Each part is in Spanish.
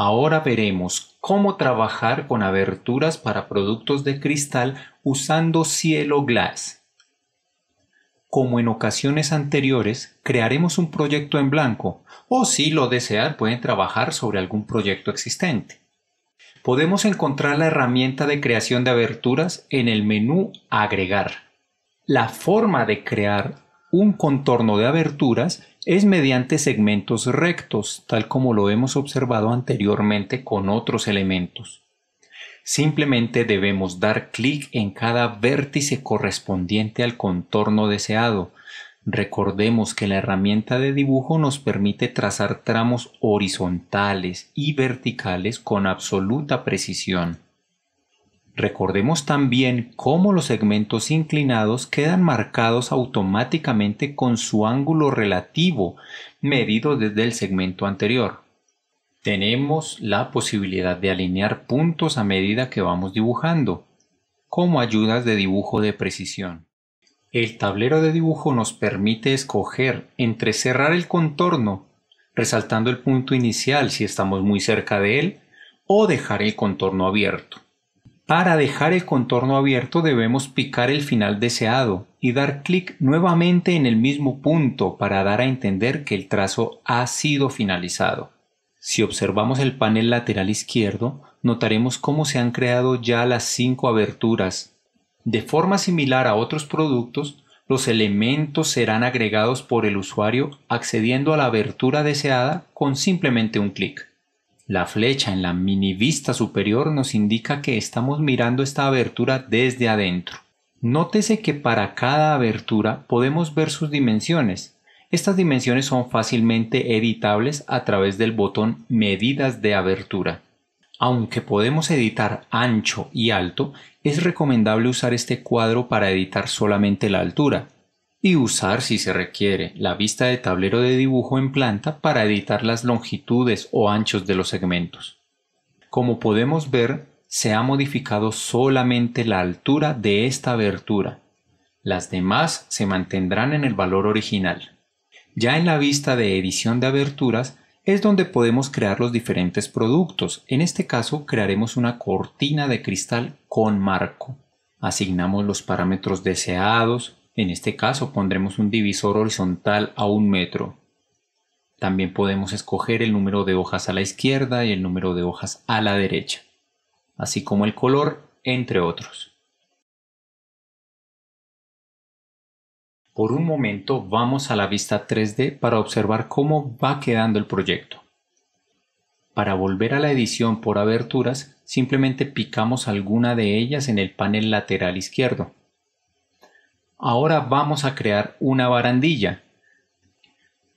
Ahora veremos cómo trabajar con aberturas para productos de cristal usando Cielo Glass. Como en ocasiones anteriores, crearemos un proyecto en blanco o si lo desean pueden trabajar sobre algún proyecto existente. Podemos encontrar la herramienta de creación de aberturas en el menú Agregar. La forma de crear un contorno de aberturas es mediante segmentos rectos, tal como lo hemos observado anteriormente con otros elementos. Simplemente debemos dar clic en cada vértice correspondiente al contorno deseado. Recordemos que la herramienta de dibujo nos permite trazar tramos horizontales y verticales con absoluta precisión. Recordemos también cómo los segmentos inclinados quedan marcados automáticamente con su ángulo relativo medido desde el segmento anterior. Tenemos la posibilidad de alinear puntos a medida que vamos dibujando, como ayudas de dibujo de precisión. El tablero de dibujo nos permite escoger entre cerrar el contorno, resaltando el punto inicial si estamos muy cerca de él, o dejar el contorno abierto. Para dejar el contorno abierto debemos picar el final deseado y dar clic nuevamente en el mismo punto para dar a entender que el trazo ha sido finalizado. Si observamos el panel lateral izquierdo, notaremos cómo se han creado ya las cinco aberturas. De forma similar a otros productos, los elementos serán agregados por el usuario accediendo a la abertura deseada con simplemente un clic. La flecha en la mini vista superior nos indica que estamos mirando esta abertura desde adentro. Nótese que para cada abertura podemos ver sus dimensiones. Estas dimensiones son fácilmente editables a través del botón Medidas de abertura. Aunque podemos editar ancho y alto, es recomendable usar este cuadro para editar solamente la altura, y usar, si se requiere, la vista de tablero de dibujo en planta para editar las longitudes o anchos de los segmentos. Como podemos ver, se ha modificado solamente la altura de esta abertura. Las demás se mantendrán en el valor original. Ya en la vista de edición de aberturas es donde podemos crear los diferentes productos. En este caso crearemos una cortina de cristal con marco. Asignamos los parámetros deseados, en este caso pondremos un divisor horizontal a un metro. También podemos escoger el número de hojas a la izquierda y el número de hojas a la derecha, así como el color, entre otros. Por un momento vamos a la vista 3D para observar cómo va quedando el proyecto. Para volver a la edición por aberturas, simplemente picamos alguna de ellas en el panel lateral izquierdo. Ahora vamos a crear una barandilla.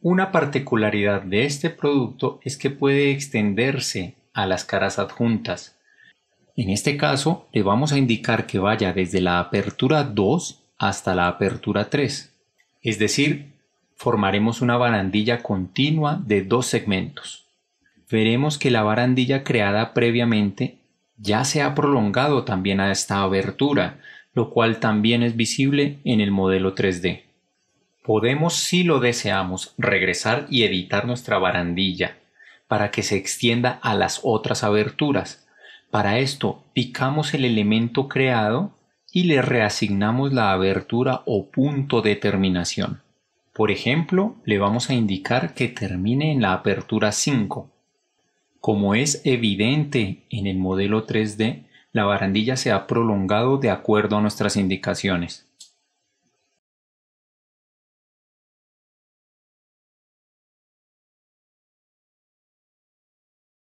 Una particularidad de este producto es que puede extenderse a las caras adjuntas. En este caso, le vamos a indicar que vaya desde la apertura 2 hasta la apertura 3. Es decir, formaremos una barandilla continua de dos segmentos. Veremos que la barandilla creada previamente ya se ha prolongado también a esta abertura, lo cual también es visible en el modelo 3D. Podemos, si lo deseamos, regresar y editar nuestra barandilla para que se extienda a las otras aberturas. Para esto, picamos el elemento creado y le reasignamos la abertura o punto de terminación. Por ejemplo, le vamos a indicar que termine en la apertura 5. Como es evidente en el modelo 3D, la barandilla se ha prolongado de acuerdo a nuestras indicaciones.